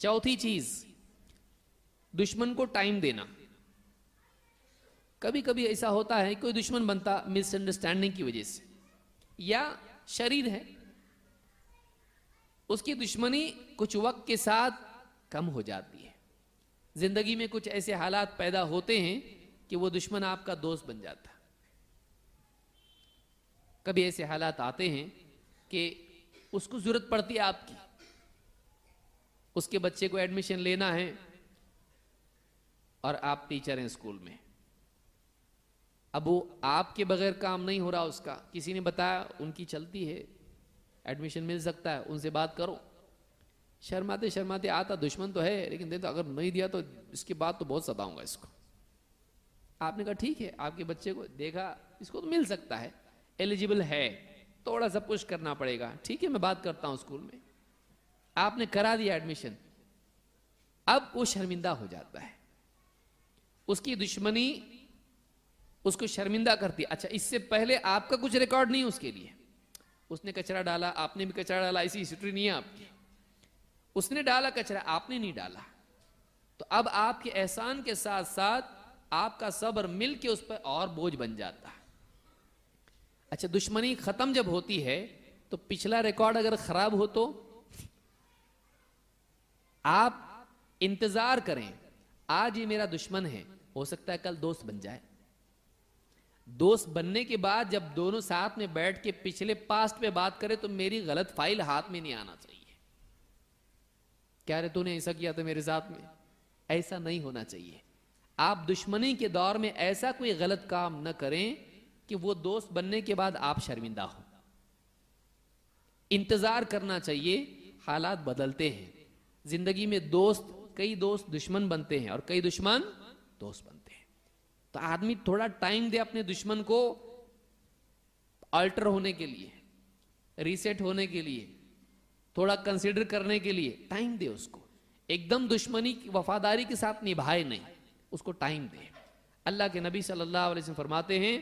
चौथी चीज दुश्मन को टाइम देना कभी कभी ऐसा होता है कोई दुश्मन बनता मिसअंडरस्टैंडिंग की वजह से या शरीर है उसकी दुश्मनी कुछ वक्त के साथ कम हो जाती है जिंदगी में कुछ ऐसे हालात पैदा होते हैं कि वो दुश्मन आपका दोस्त बन जाता कभी ऐसे हालात आते हैं कि उसको जरूरत पड़ती है आपकी उसके बच्चे को एडमिशन लेना है और आप टीचर हैं स्कूल में अब वो आपके बगैर काम नहीं हो रहा उसका किसी ने बताया उनकी चलती है एडमिशन मिल सकता है उनसे बात करो शर्माते शर्माते आता दुश्मन तो है लेकिन देखो तो अगर नहीं दिया तो इसके बाद तो बहुत सताऊंगा इसको आपने कहा ठीक है आपके बच्चे को देखा इसको तो मिल सकता है एलिजिबल है थोड़ा सा पुश करना पड़ेगा ठीक है मैं बात करता हूँ स्कूल में आपने करा दिया एडमिशन अब वो शर्मिंदा हो जाता है उसकी दुश्मनी उसको शर्मिंदा करती अच्छा इससे पहले आपका कुछ रिकॉर्ड नहीं उसके लिए उसने कचरा डाला आपने भी कचरा डाला ऐसी हिस्ट्री नहीं है आपकी उसने डाला कचरा आपने नहीं डाला तो अब आपके एहसान के साथ साथ आपका सब्र मिलके उस पर और बोझ बन जाता अच्छा दुश्मनी खत्म जब होती है तो पिछला रिकॉर्ड अगर खराब हो तो आप इंतजार करें आज ये मेरा दुश्मन है हो सकता है कल दोस्त बन जाए दोस्त बनने के बाद जब दोनों साथ में बैठ के पिछले पास्ट पे बात करें तो मेरी गलत फाइल हाथ में नहीं आना चाहिए क्या रे तूने ऐसा किया था मेरे साथ में ऐसा नहीं होना चाहिए आप दुश्मनी के दौर में ऐसा कोई गलत काम ना करें कि वो दोस्त बनने के बाद आप शर्मिंदा हो इंतजार करना चाहिए हालात बदलते हैं जिंदगी में दोस्त कई दोस्त दुश्मन बनते हैं और कई दुश्मन दोस्त बनते हैं तो आदमी थोड़ा टाइम दे अपने दुश्मन को अल्टर होने के लिए रीसेट होने के लिए थोड़ा कंसिडर करने के लिए टाइम दे उसको एकदम दुश्मनी की वफादारी के साथ निभाए नहीं उसको टाइम दे अल्लाह के नबी सल्लल्लाहु अलैहि वसल्लम फरमाते हैं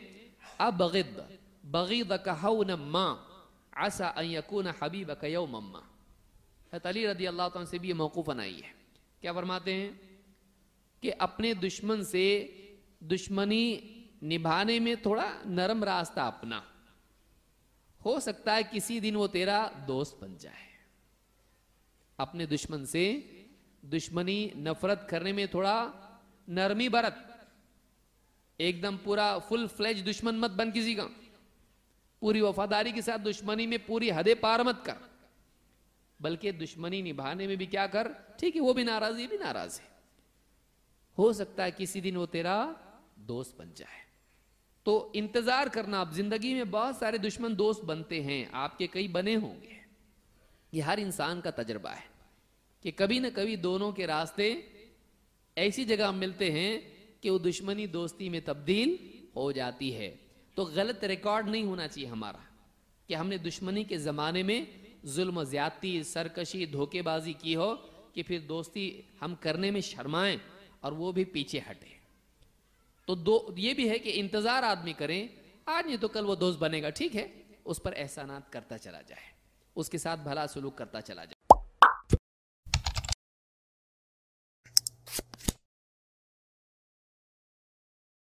अब बगिद बगिद कहा मां आसा अकून हबीब कयो मम्मा हत अली रदी अल्लाह से भी ये मौकूफ बनाई है क्या फरमाते हैं कि अपने दुश्मन से दुश्मनी निभाने में थोड़ा नरम रास्ता अपना हो सकता है किसी दिन वो तेरा दोस्त बन जाए अपने दुश्मन से दुश्मनी नफरत करने में थोड़ा नरमी बरत एकदम पूरा फुल फ्लेज दुश्मन मत बन किसी का पूरी वफादारी के साथ दुश्मनी में पूरी हदे पार मत कर बल्कि दुश्मनी निभाने में भी क्या कर ठीक है वो भी नाराज ये भी नाराज है हो सकता है किसी दिन वो तेरा दोस्त बन जाए तो इंतजार करना आप जिंदगी में बहुत सारे दुश्मन दोस्त बनते हैं आपके कई बने होंगे ये हर इंसान का तजर्बा है कि कभी ना कभी दोनों के रास्ते ऐसी जगह मिलते हैं कि वो दुश्मनी दोस्ती में तब्दील हो जाती है तो गलत रिकॉर्ड नहीं होना चाहिए हमारा कि हमने दुश्मनी के ज़माने में जुल्म ज्यादती सरकशी धोखेबाजी की हो कि फिर दोस्ती हम करने में शर्माएं और वो भी पीछे हटे तो दो ये भी है कि इंतजार आदमी करें आज नहीं तो कल वो दोस्त बनेगा ठीक है उस पर एहसानात करता चला जाए उसके साथ भला सलूक करता चला जाए